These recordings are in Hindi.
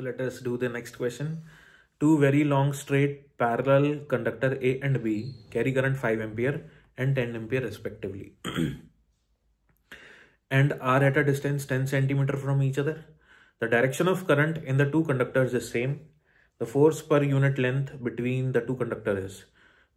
So let us do the next question. Two very long straight parallel conductor A and B carry current 5 ampere and 10 ampere respectively and are at a distance 10 centimeter from each other. The direction of current in the two conductors is same. The force per unit length between the two conductors is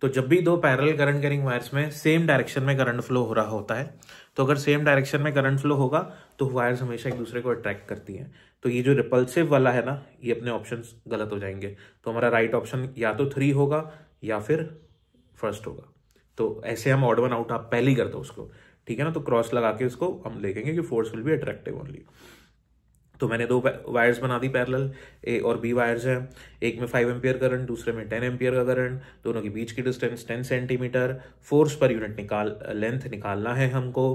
तो जब भी दो पैरल करंट कैरिंग वायर्स में सेम डायरेक्शन में करंट फ्लो हो रहा होता है तो अगर सेम डायरेक्शन में करंट फ्लो होगा तो वायर्स हमेशा एक दूसरे को अट्रैक्ट करती हैं तो ये जो रिपल्सिव वाला है ना ये अपने ऑप्शन गलत हो जाएंगे तो हमारा राइट ऑप्शन या तो थ्री होगा या फिर फर्स्ट होगा तो ऐसे हम ऑड वन आउट आप पहले ही कर दो उसको ठीक है ना तो क्रॉस लगा के उसको हम देखेंगे कि force will be attractive only तो मैंने दो वायर्स बना दी पैरेलल ए और बी वायर्स हैं एक में फाइव एम्पियर करंट दूसरे में टेन एम्पियर का करंट दोनों के बीच की distance ten centimetre force per unit निकाल लेंथ निकालना है हमको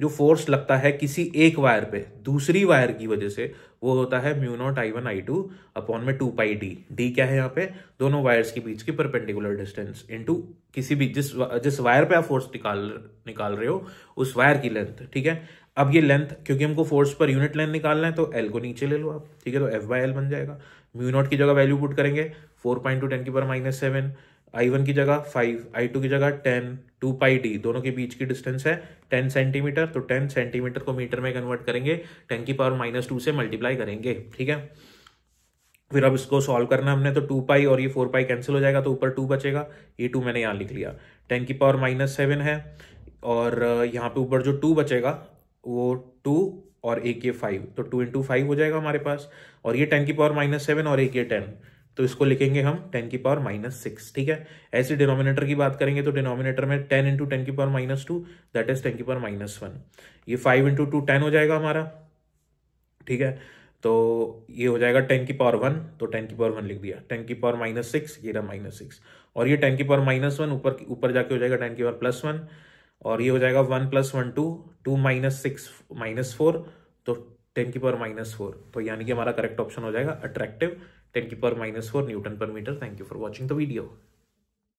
जो फोर्स लगता है किसी एक वायर पे दूसरी वायर की वजह से वो होता है mu naught I one I two upon में टू पाई डी डी क्या है यहाँ पे दोनों वायर्स के बीच की परपेंडिकुलर डिस्टेंस इनटू किसी भी जिस जिस वायर पे आप फोर्स निकाल निकाल रहे हो उस वायर की लेंथ ठीक है अब ये लेंथ क्योंकि हमको फोर्स पर यूनिट लेंथ निकालना है तो एल को नीचे ले लो आप ठीक है तो एफ बाई एल बन जाएगा म्यू नॉट की जगह वैल्यू पुट करेंगे फोर पॉइंट टू टेन की पर माइनस सेवन आई वन की जगह फाइव आई टू की जगह टेन टू पाई डी दोनों के बीच की डिस्टेंस है टेन सेंटीमीटर तो टेन सेंटीमीटर को मीटर में कन्वर्ट करेंगे टेन की पावर माइनस टू से मल्टीप्लाई करेंगे ठीक है फिर अब इसको सॉल्व करना हमने तो टू पाई और ये फोर पाई कैंसिल हो जाएगा तो ऊपर टू बचेगा ये टू मैंने यहाँ लिख लिया टेन की पावर माइनस सेवन है और यहाँ पे ऊपर जो टू बचेगा वो टू और एक ये फाइव तो टू इंटू फाइव हो जाएगा हमारे पास और ये टेन की पावर माइनस सेवन और एक ये टेन तो इसको लिखेंगे हम टेन की पावर माइनस सिक्स ठीक है ऐसे डिनोमिनेटर की बात करेंगे तो डिनोमिनेटर में टेन इंटू टेन की power minus two that is ten की पावर माइनस वन ये फाइव इंटू टू टेन हो जाएगा हमारा ठीक है तो ये हो जाएगा टेन की पावर वन तो टेन की पावर वन लिख दिया टेन की पावर माइनस सिक्स ये रहा माइनस सिक्स और ये टेन की पावर माइनस वन ऊपर ऊपर जाके हो जाएगा टेन की पावर प्लस वन और ये हो जाएगा one plus one two two minus six minus four तो टेन की पावर माइनस फोर तो यानी कि हमारा करेक्ट ऑप्शन हो जाएगा अट्रैक्टिव टेन की power minus four newton per metre thank you for watching the video